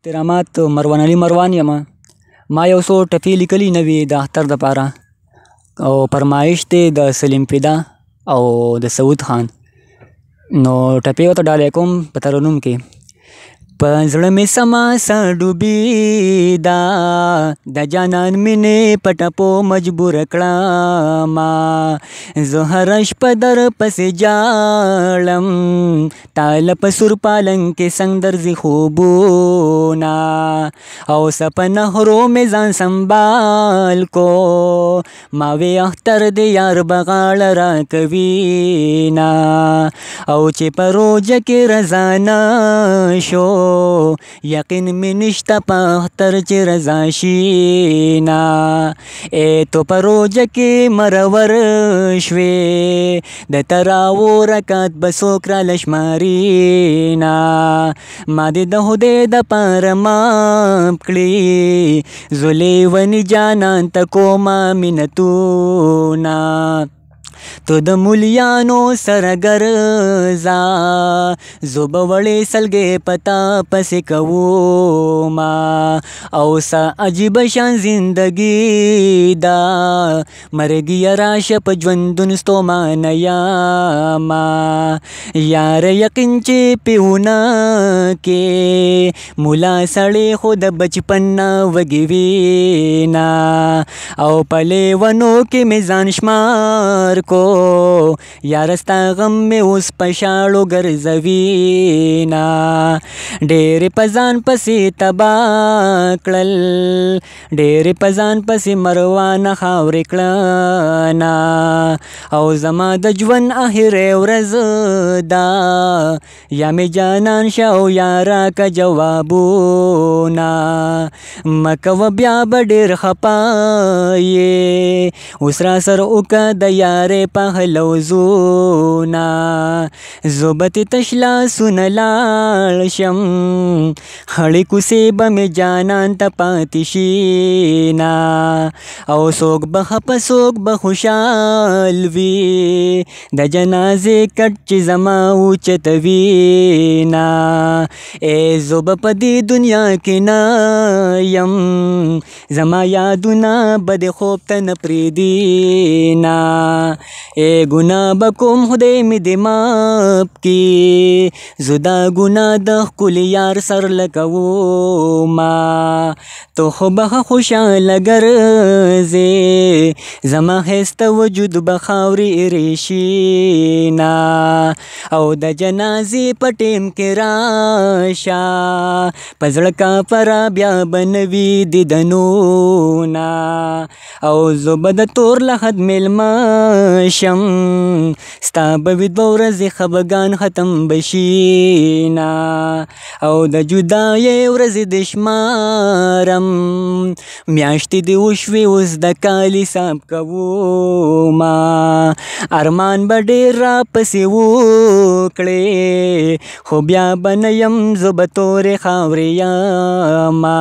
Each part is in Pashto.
احترامات مروان علي مروان یم ما یو څو ټپې لیکلي نوې د اختر دپاره او فرمایش دی د سلیم پیدا او د سعود خان نو ټپې ورته ډالې کوم په ترنم کې پزړه می سما سډوبی دا د جانان مینه پټپو مجبور کړه ما زهر شپ در پس جالم تال په سر پالن کې څنګه درځي خوبونا او سپن هرو می ځان سنبال کو ما وی اختر دی یار بغاړه را کوي نا او چې پروج کې رضا نه شو یقین می نشته په اختر چې رضا شینا ای تو په روزه کې مرور شوې د تراو رکات به څوک را لشمارینا ما دې د هدې د پاره ماپ کړي زلیونی جانان ته کومه منتونه تو د مولیانو سره ګرځا زوبه وړې سلګې پتا پسې کوما او سا عجیب شان زندگی دا مرګ یرا شپ ژوندون ستومان یاما یار یقین چې پیونه کې مولا سړې خو د بچپن وګي وینا او پلې ونو کې مې ځان شمار کو یارستا غم مې اوس په شاړو ګرځوي نه ډېرې په ځان پسې تبا کړل ډېرې په ځان پسې مروانه خاورې کړه نه او زما د ژوند آخرې ورځ ده یا مې جانان شه او یا راکه جوابونه مکوه بیا به ډېر خپه یې اوس را سره وکړه د یارې pang halaw zuna زوبت تشلا سن لاړ شم خړې کوسې به مې جانان ته پاتې شي نه او څوک به خپه څوک به خوشحال وي د جنازې کټ چې زما اوچتوي نه ای زه به په دې دنیا کې نه یم زما یادونه به د خوب ته نه پرېږدي نه ای ګناه به کوم خدای مې د ما ګلاب کې زه دا ګناه د ښکلي یار سر لکومه ته خو به خوشحاله ګرځې زما ښایسته وجود به خاورې ریشي نه او د جنازې په ټیم کې راشه په زړه کافره بیا به نوي دیدنونه او زه به د تور لحد میلمه شم ستا به وي دوه ورځې خبگان ختم بشینا او د جدای ورځې د شمارم میاشتې دې وشوې اوس د کال حساب کوو ما ارمان به ډېر را پسې وکړې خو بیا به نه یم زه به تورې خاورې یما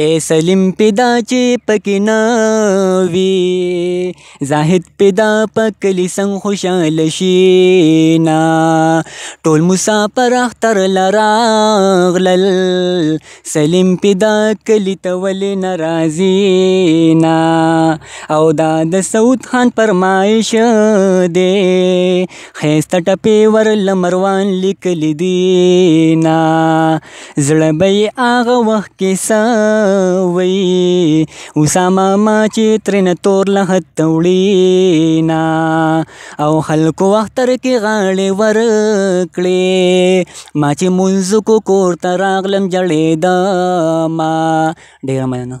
ای سلیم پیدا چې پکې نه وي زاهد پیدا په کلي څنګ خوشحاله شي نه ټول مسافر اختر له راغلل سلیم پیدا کلي ته ولې نه راځي نه او دا د سعود خان فرمایش دی خیسته ټپې ور لمروان لیکلی دی نا زړه به یې هغه وخت کې څه وایي اسامه ما چې ترېنه تور لحد وړي نا او خلکو اختر کې غاړې ورکړې ما چې مونځ کو کور ته راغلم جړېدمه ډېره مننه